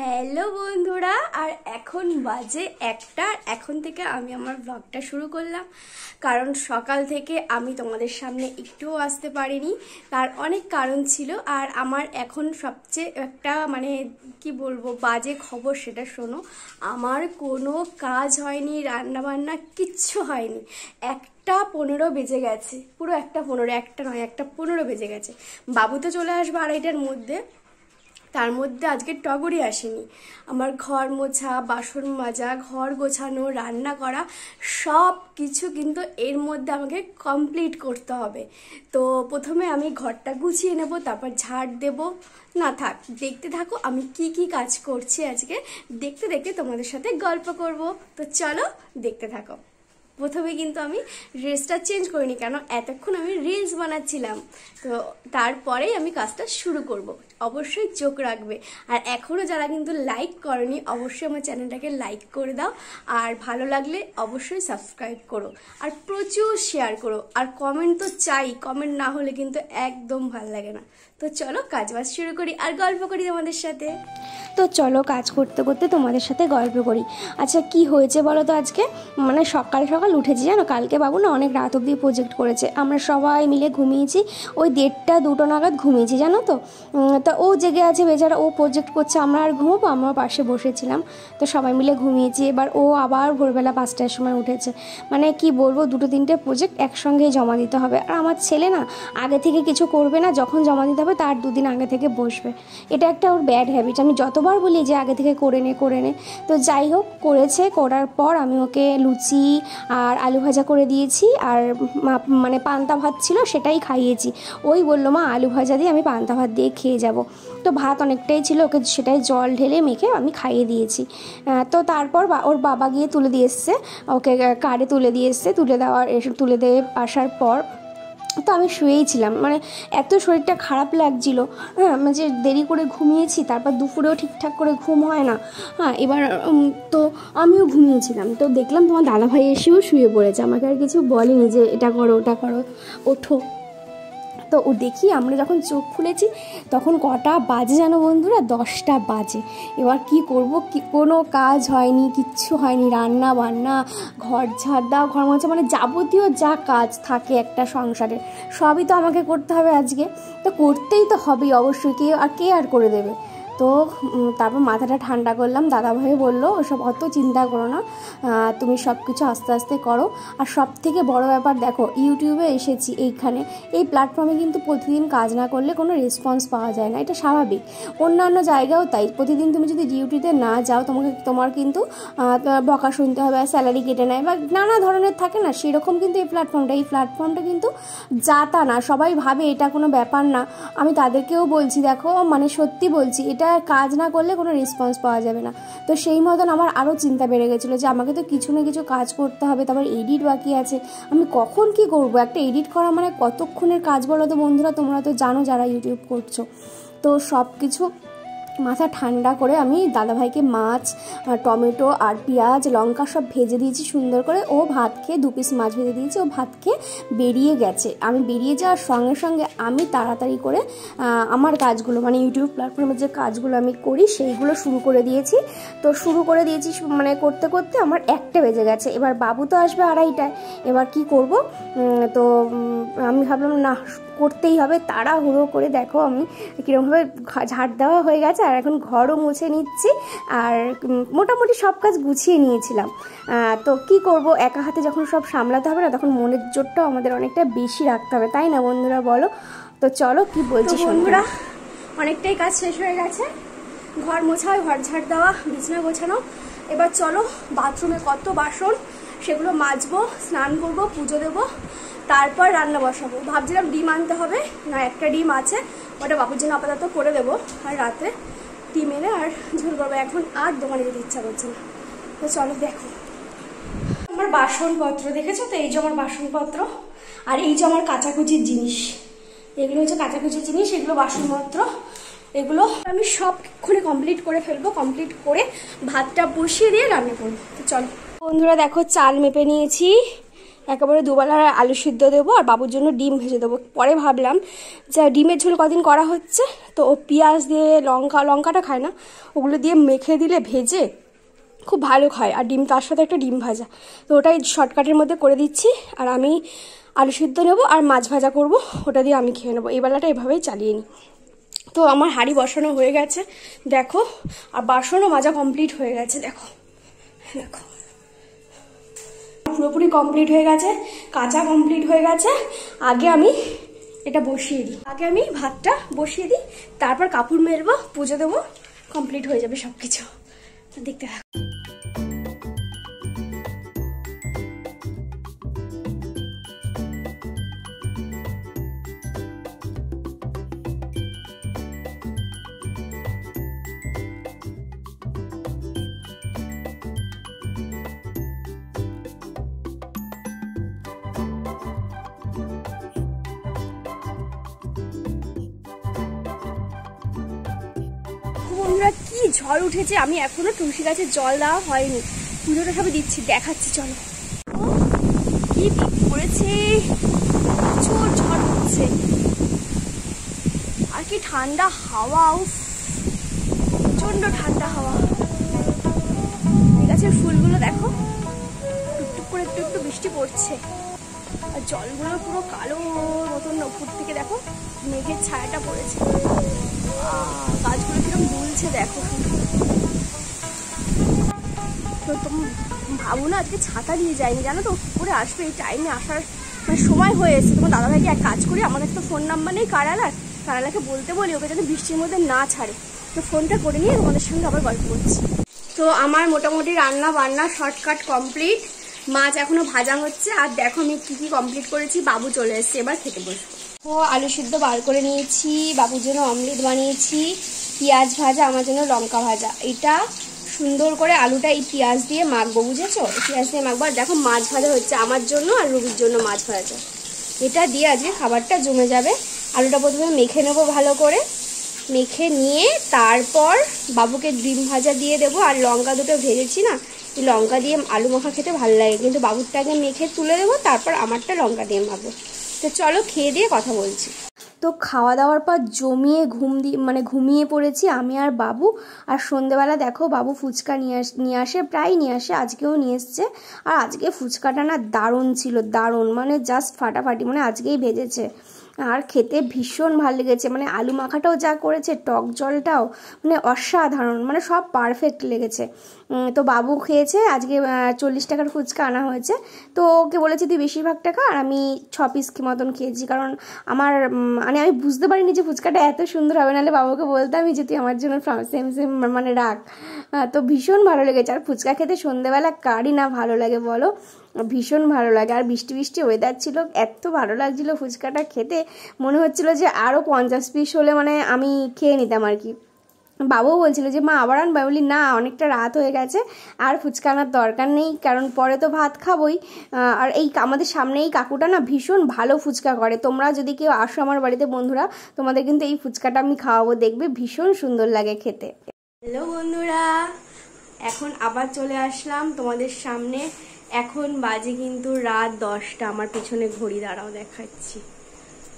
Hello বন্ধুরা আর এখন বাজে একটা এখন থেকে আমি আমার ব্লগটা শুরু করলাম কারণ সকাল থেকে আমি তোমাদের সামনে একটুও আসতে পারিনি তার অনেক কারণ ছিল আর আমার এখন সবচেয়ে একটা মানে কি বলবো বাজে খবর সেটা শোনো আমার কোনো কাজ হয়নি রান্নাবান্না কিচ্ছু হয়নি এক একটা পনেরো বেজে গেছে পুরো একটা পনেরো একটা নয় একটা পনেরো বেজে গেছে বাবু তো চলে আসবে আড়াইটার মধ্যে তার মধ্যে আজকে টগরই আসেনি আমার ঘর মোছা বাসন মাজা ঘর গোছানো রান্না করা সব কিছু কিন্তু এর মধ্যে আমাকে কমপ্লিট করতে হবে তো প্রথমে আমি ঘরটা গুছিয়ে নেব তারপর ঝাড় দেব না থাক দেখতে থাকো আমি কি কি কাজ করছি আজকে দেখতে দেখতে তোমাদের সাথে গল্প করব তো চলো দেখতে থাকো প্রথমে কিন্তু আমি ড্রেসটা চেঞ্জ করিনি কেন এতক্ষণ আমি রিলস বানাচ্ছিলাম তো তারপরেই আমি কাজটা শুরু করব। অবশ্যই চোখ রাখবে আর এখনও যারা কিন্তু লাইক করনি অবশ্যই আমার চ্যানেলটাকে লাইক করে দাও আর ভালো লাগলে অবশ্যই সাবস্ক্রাইব করো আর প্রচুর শেয়ার করো আর কমেন্ট তো চাই কমেন্ট না হলে কিন্তু একদম ভালো লাগে না তো চলো কাজ বাজ শুরু করি আর গল্প করি তোমাদের সাথে তো চলো কাজ করতে করতে তোমাদের সাথে গল্প করি আচ্ছা কি হয়েছে বলো তো আজকে মানে সকাল সকাল উঠেছি জানো কালকে বাবু না অনেক রাত অব্দি প্রজেক্ট করেছে আমরা সবাই মিলে ঘুমিয়েছি ওই দেড়টা দুটো নাগাদ ঘুমিয়েছি জানো তো তা ও জেগে আছে বেচারা ও প্রজেক্ট করছে আমরা আর ঘুমবো আমরা পাশে বসেছিলাম তো সবাই মিলে ঘুমিয়েছি এবার ও আবার ভোরবেলা পাঁচটার সময় উঠেছে মানে কি বলবো দুটো তিনটে প্রজেক্ট একসঙ্গেই জমা দিতে হবে আর আমার ছেলে না আগে থেকে কিছু করবে না যখন জমা দিতে হবে তার দুদিন আগে থেকে বসবে এটা একটা ওর ব্যাড হ্যাবিট আমি যতবার বলি যে আগে থেকে করে নে করে নে তো যাই হোক করেছে করার পর আমি ওকে লুচি আর আলু ভাজা করে দিয়েছি আর মানে পান্তা ভাত ছিল সেটাই খাইয়েছি ওই বললো মা আলু ভাজা দিয়ে আমি পান্তা ভাত দিয়ে খেয়ে যাব তো ভাত অনেকটাই ছিল ওকে সেটাই জল ঢেলে মেখে আমি খাইয়ে দিয়েছি তো তারপর ওর বাবা গিয়ে তুলে দিয়ে এসছে ওকে কারে তুলে দিয়ে এসছে তুলে দেওয়ার তুলে দিয়ে আসার পর তো আমি শুয়েই ছিলাম মানে এত শরীরটা খারাপ লাগছিল হ্যাঁ মানে যে দেরি করে ঘুমিয়েছি তারপর দুপুরেও ঠিকঠাক করে ঘুম হয় না হ্যাঁ এবার তো আমিও ঘুমিয়েছিলাম তো দেখলাম তোমার দাদাভাই এসেও শুয়ে পড়েছে আমাকে আর কিছু বলেনি যে এটা করো ওটা করো ওঠো তো ও দেখি আমরা যখন চোখ খুলেছি তখন কটা বাজে যেন বন্ধুরা দশটা বাজে এবার কি করব কি কোনো কাজ হয়নি কিচ্ছু হয়নি রান্না বান্না ঘর ঝাড় দাও ঘর মোছা মানে যাবতীয় যা কাজ থাকে একটা সংসারের সবই তো আমাকে করতে হবে আজকে তো করতেই তো হবেই অবশ্যই কে আর কে আর করে দেবে তো তারপর মাথাটা ঠান্ডা করলাম দাদাভাই বললো ওসব অত চিন্তা করো না তুমি সব কিছু আস্তে আস্তে করো আর সব থেকে বড় ব্যাপার দেখো ইউটিউবে এসেছি এইখানে এই প্ল্যাটফর্মে কিন্তু প্রতিদিন কাজ না করলে কোনো রেসপন্স পাওয়া যায় না এটা স্বাভাবিক অন্যান্য জায়গাও তাই প্রতিদিন তুমি যদি ডিউটিতে না যাও তোমাকে তোমার কিন্তু বকা শুনতে হবে স্যালারি কেটে নেয় বা নানা ধরনের থাকে না সেরকম কিন্তু এই প্ল্যাটফর্মটা এই প্ল্যাটফর্মটা কিন্তু যাতা না সবাই ভাবে এটা কোনো ব্যাপার না আমি তাদেরকেও বলছি দেখো মানে সত্যি বলছি এটা এটা কাজ না করলে কোনো রেসপন্স পাওয়া যাবে না তো সেই মতন আমার আরও চিন্তা বেড়ে গেছিলো যে আমাকে তো কিছু না কিছু কাজ করতে হবে তারপর এডিট বাকি আছে আমি কখন কি করব একটা এডিট করা মানে কতক্ষণের কাজ বলো তো বন্ধুরা তোমরা তো জানো যারা ইউটিউব করছো তো সব কিছু মাথা ঠান্ডা করে আমি দাদাভাইকে মাছ টমেটো আর পেঁয়াজ লঙ্কা সব ভেজে দিয়েছি সুন্দর করে ও ভাত খেয়ে দু পিস মাছ ভেজে দিয়েছে ও ভাত খেয়ে বেরিয়ে গেছে আমি বেরিয়ে যাওয়ার সঙ্গে সঙ্গে আমি তাড়াতাড়ি করে আমার কাজগুলো মানে ইউটিউব প্ল্যাটফর্মের যে কাজগুলো আমি করি সেইগুলো শুরু করে দিয়েছি তো শুরু করে দিয়েছি মানে করতে করতে আমার একটা বেজে গেছে এবার বাবু তো আসবে আড়াইটায় এবার কি করব তো আমি ভাবলাম না করতেই হবে তাড়াহুড়ো করে দেখো আমি কীরকমভাবে ঝাড় দেওয়া হয়ে গেছে আর এখন ঘরও মুছে নিচ্ছি আর মোটামুটি সব কাজ গুছিয়ে নিয়েছিলাম তো কি করব একা হাতে যখন সব সামলাতে হবে না তখন মনের জোরটাও আমাদের অনেকটা বেশি রাখতে হবে তাই না বন্ধুরা বলো তো চলো কি বলছি বন্ধুরা অনেকটাই কাজ শেষ হয়ে গেছে ঘর মোছা ঘর ঝাড় দেওয়া বিছনা গোছানো এবার চলো বাথরুমে কত বাসন সেগুলো মাজবো স্নান করবো পুজো দেবো তারপর রান্না বসাবো ভাবছিলাম ডিম আনতে হবে না একটা ডিম আছে ওটা বাবুর জন্য আপাতত করে দেবো আর রাতে ডিম এনে আর ঝোল করবো এখন আর দোকানে যেতে ইচ্ছা করছে না তো চলো দেখো আমার বাসনপত্র দেখেছো তো এই যে আমার বাসনপত্র আর এই যে আমার কাচাকুচির জিনিস এগুলো হচ্ছে কাঁচাকুচির জিনিস এগুলো বাসনপত্র এগুলো আমি সবক্ষণে কমপ্লিট করে ফেলবো কমপ্লিট করে ভাতটা বসিয়ে দিয়ে রান্না করবো তো চলো বন্ধুরা দেখো চাল মেপে নিয়েছি একেবারে দুবেলার আলু সিদ্ধ দেবো আর বাবুর জন্য ডিম ভেজে দেবো পরে ভাবলাম যে ডিমের ঝোল কদিন করা হচ্ছে তো ও পেঁয়াজ দিয়ে লঙ্কা লঙ্কাটা খায় না ওগুলো দিয়ে মেখে দিলে ভেজে খুব ভালো খায় আর ডিম তার সাথে একটা ডিম ভাজা তো ওটাই শর্টকাটের মধ্যে করে দিচ্ছি আর আমি আলু সিদ্ধ নেবো আর মাছ ভাজা করব ওটা দিয়ে আমি খেয়ে নেবো এই বেলাটা এভাবেই চালিয়ে নিই তো আমার হাঁড়ি বসানো হয়ে গেছে দেখো আর বাসনও মাজা কমপ্লিট হয়ে গেছে দেখো দেখো পুরোপুরি কমপ্লিট হয়ে গেছে কাঁচা কমপ্লিট হয়ে গেছে আগে আমি এটা বসিয়ে দিই আগে আমি ভাতটা বসিয়ে দিই তারপর কাপড় মেলবো পুজো দেবো কমপ্লিট হয়ে যাবে সব কিছু দেখতে থাকো ঝড় উঠেছে আমি এখনো তুলসী গাছে জল দেওয়া হয়নি পুজোটা সবে দিচ্ছি দেখাচ্ছি চলো কি পড়েছে প্রচুর ঝড় হচ্ছে আর কি ঠান্ডা হাওয়া প্রচন্ড ঠান্ডা হাওয়া গাছের ফুলগুলো দেখো টুকটুক করে একটু একটু বৃষ্টি পড়ছে আর জলগুলো পুরো কালো মতন উপর থেকে দেখো মেঘের ছায়াটা পড়েছে আহ হচ্ছে দেখো তো ভাবো না আজকে ছাতা নিয়ে যায়নি জানো তো করে আসবে এই টাইমে আসার মানে সময় হয়ে এসেছে তোমার দাদাভাইকে এক কাজ করি আমার একটা ফোন নাম্বার নেই কারালার কারালাকে বলতে বলি ওকে যাতে বৃষ্টির মধ্যে না ছাড়ে তো ফোনটা করে নিয়ে তোমাদের সঙ্গে আবার গল্প করছি তো আমার মোটামুটি রান্না বান্না শর্টকাট কমপ্লিট মাছ এখনো ভাজা হচ্ছে আর দেখো আমি কি কি কমপ্লিট করেছি বাবু চলে এসছে এবার খেতে বসবো ও আলু সিদ্ধ বার করে নিয়েছি বাবুর জন্য অমলেট বানিয়েছি পেঁয়াজ ভাজা আমার জন্য লঙ্কা ভাজা এটা সুন্দর করে আলুটা এই পেঁয়াজ দিয়ে মাখবো বুঝেছো পেঁয়াজ দিয়ে মাখবো আর দেখো মাছ ভাজা হচ্ছে আমার জন্য আর রুবির জন্য মাছ ভাজা এটা দিয়ে আজকে খাবারটা জমে যাবে আলুটা প্রথমে মেখে নেবো ভালো করে মেখে নিয়ে তারপর বাবুকে ডিম ভাজা দিয়ে দেবো আর লঙ্কা দুটো ভেজেছি না এই লঙ্কা দিয়ে আলু মাখা খেতে ভালো লাগে কিন্তু বাবুরটাকে মেখে তুলে দেবো তারপর আমারটা লঙ্কা দিয়ে মাখবো তো চলো খেয়ে দিয়ে কথা বলছি তো খাওয়া দাওয়ার পর জমিয়ে ঘুম দিয়ে মানে ঘুমিয়ে পড়েছি আমি আর বাবু আর সন্ধেবেলা দেখো বাবু ফুচকা নিয়ে আস নিয়ে আসে প্রায় নিয়ে আসে আজকেও নিয়ে এসছে আর আজকে ফুচকাটা না দারুণ ছিল দারুণ মানে জাস্ট ফাটাফাটি মানে আজকেই ভেজেছে আর খেতে ভীষণ ভালো লেগেছে মানে আলু মাখাটাও যা করেছে টক জলটাও মানে অসাধারণ মানে সব পারফেক্ট লেগেছে তো বাবু খেয়েছে আজকে চল্লিশ টাকার ফুচকা আনা হয়েছে তো ওকে বলেছি তুই বেশিরভাগ টাকা আর আমি ছ পিস মতন খেয়েছি কারণ আমার মানে আমি বুঝতে পারিনি যে ফুচকাটা এত সুন্দর হবে নাহলে বাবুকে বলতামই যে তুই আমার জন্য সেম সেম মানে রাখ তো ভীষণ ভালো লেগেছে আর ফুচকা খেতে সন্ধেবেলা কারই না ভালো লাগে বলো ভীষণ ভালো লাগে আর বৃষ্টি বৃষ্টি ওয়েদার ছিল এত ভালো লাগছিলো ফুচকাটা খেতে মনে হচ্ছিলো যে আরও পঞ্চাশ পিস হলে মানে আমি খেয়ে নিতাম আর কি বাবুও বলছিল যে মা আবার আনবা বলি না অনেকটা রাত হয়ে গেছে আর ফুচকা আনার দরকার নেই কারণ পরে তো ভাত খাবই আর এই আমাদের সামনে এই কাকুটা না ভীষণ ভালো ফুচকা করে তোমরা যদি কেউ আসো আমার বাড়িতে বন্ধুরা তোমাদের কিন্তু এই ফুচকাটা আমি খাওয়াবো দেখবে ভীষণ সুন্দর লাগে খেতে হ্যালো বন্ধুরা এখন আবার চলে আসলাম তোমাদের সামনে এখন বাজে কিন্তু রাত দশটা আমার পিছনে ঘড়ি দাঁড়াও দেখাচ্ছি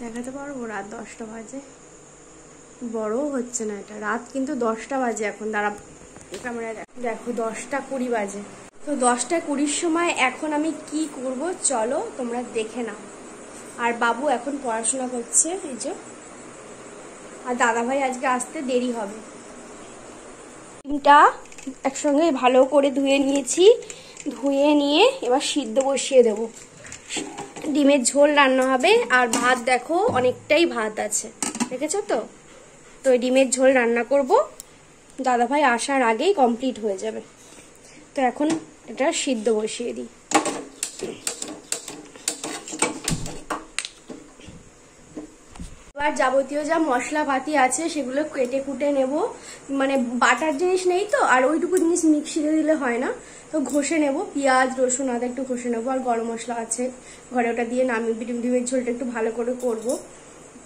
দেখাতে পারবো রাত দশটা বাজে বড় হচ্ছে না এটা রাত কিন্তু দশটা বাজে এখন দাঁড়া ক্যামেরায় দেখো দশটা কুড়ি বাজে তো দশটা কুড়ির সময় এখন আমি কি করব চলো তোমরা দেখে নাও আর বাবু এখন পড়াশোনা করছে এই যে আর দাদাভাই আজকে আসতে দেরি হবে একসঙ্গে ভালো করে ধুয়ে নিয়েছি ধুয়ে নিয়ে এবার সিদ্ধ বসিয়ে দেব ডিমের ঝোল রান্না হবে আর ভাত দেখো অনেকটাই ভাত আছে দেখেছো তো তো ডিমের ঝোল রান্না করব দাদাভাই আসার আগেই কমপ্লিট হয়ে যাবে তো এখন এটা সিদ্ধ বসিয়ে দিই এবার যাবতীয় যা মশলাপাতি আছে সেগুলো কেটে কুটে নেব মানে বাটার জিনিস নেই তো আর ওইটুকু জিনিস মিক্সিতে দিলে হয় না তো ঘষে নেব পেঁয়াজ রসুন আদা একটু ঘষে নেবো আর গরম মশলা আছে ঘরে ওটা দিয়ে নামিয়ে ডিম ডিমের ঝোলটা একটু ভালো করে করবো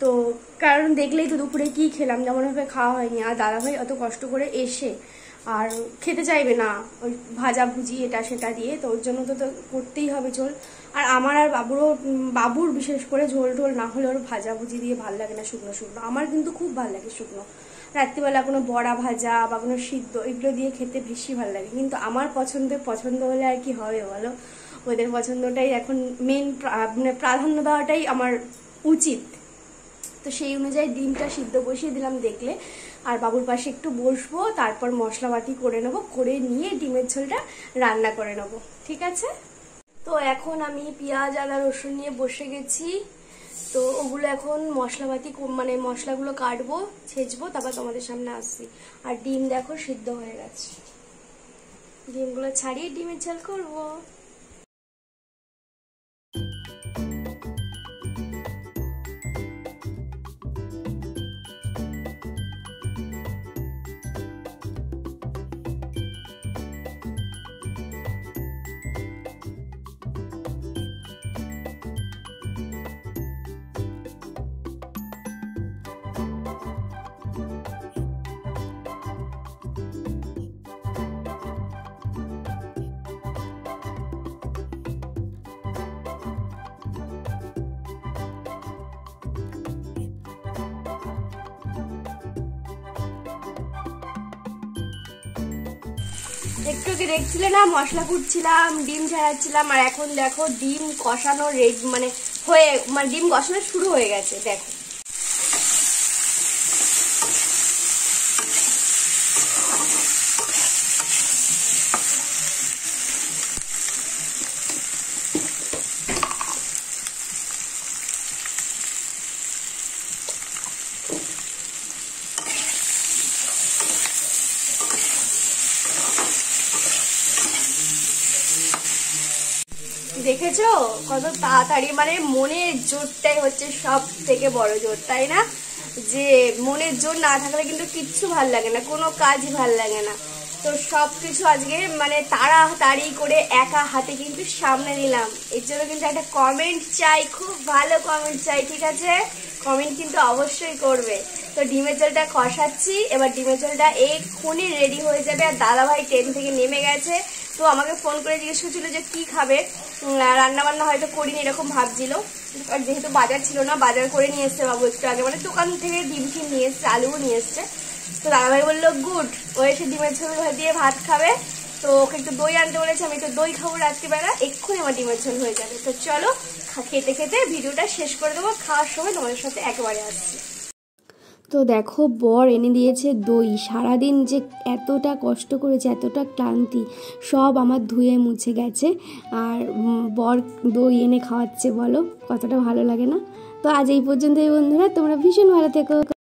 তো কারণ দেখলেই তো দুপুরে কী খেলাম তেমনভাবে খাওয়া হয়নি আর দাদাভাই অত কষ্ট করে এসে আর খেতে চাইবে না ওই ভাজা ভুজি এটা সেটা দিয়ে তো ওর জন্য তো তো করতেই হবে ঝোল আর আমার আর বাবুরও বাবুর বিশেষ করে ঝোল টোল না হলে ওর ভাজা ভুজি দিয়ে ভাল লাগে না শুকনো শুকনো আমার কিন্তু খুব ভাল লাগে শুকনো রাত্রিবেলা কোনো বড়া ভাজা বা কোনো সিদ্ধ এগুলো দিয়ে খেতে বেশি ভাল লাগে কিন্তু আমার পছন্দের পছন্দ হলে আর কি হবে বলো ওদের পছন্দটাই এখন মেন মানে প্রাধান্য দেওয়াটাই আমার উচিত তো সেই অনুযায়ী ডিমটা সিদ্ধ বসিয়ে দিলাম দেখলে আর বাবুর পাশে একটু বসবো তারপর মশলাপাতি করে নেবো করে নিয়ে ডিমের ঝোলটা রান্না করে নেবো ঠিক আছে তো এখন আমি পেঁয়াজ আদা রসুন নিয়ে বসে গেছি তো ওগুলো এখন মশলাপাতি মানে মশলাগুলো কাটবো ছেঁচবো তারপর তোমাদের সামনে আসছি আর ডিম দেখো সিদ্ধ হয়ে গেছে ডিমগুলো ছাড়িয়ে ডিমের ঝাল করবো একটু কি দেখছিলে না মশলা কুটছিলাম ডিম ছাড়াচ্ছিলাম আর এখন দেখো ডিম কষানো রেড মানে হয়ে মানে ডিম কষানো শুরু হয়ে গেছে দেখো দেখেছো কত তাড়াতাড়ি মানে মনের জোরটাই হচ্ছে সব থেকে বড় জোর তাই না যে মনের জোর না থাকলে কিন্তু কিচ্ছু ভাল লাগে না কোনো কাজই ভাল লাগে না তো সব কিছু আজকে মানে তাড়াতাড়ি করে একা হাতে কিন্তু সামনে নিলাম এর জন্য কিন্তু একটা কমেন্ট চাই খুব ভালো কমেন্ট চাই ঠিক আছে কমেন্ট কিন্তু অবশ্যই করবে তো ডিমের জলটা কষাচ্ছি এবার ডিমের জলটা এক্ষুনি রেডি হয়ে যাবে আর দাদাভাই ট্রেন থেকে নেমে গেছে তো আমাকে ফোন করে জিজ্ঞেস করছিল যে কি খাবে রান্নাবান্না হয়তো করিনি এরকম ভাবছিল আর যেহেতু বাজার ছিল না বাজার করে নিয়ে এসছে বাবু একটু আগে মানে দোকান থেকে ডিম ফিম নিয়ে এসছে আলুও নিয়ে এসছে তো দাদাভাই বললো গুড ও এসে ডিমের ঝোল দিয়ে ভাত খাবে তো ওকে একটু দই আনতে বলেছে আমি একটু দই খাবো রাত্রিবেলা এক্ষুনি আমার ডিমের ঝোল হয়ে যাবে তো চলো খেতে খেতে ভিডিওটা শেষ করে দেবো খাওয়ার সময় তোমাদের সাথে একেবারে আসছি তো দেখো বর এনে দিয়েছে দই সারাদিন যে এতটা কষ্ট করেছে এতটা ক্লান্তি সব আমার ধুয়ে মুছে গেছে আর বর দই এনে খাওয়াচ্ছে বলো কতটা ভালো লাগে না তো আজ এই পর্যন্তই বন্ধুরা তোমরা ভীষণ ভালো থেকো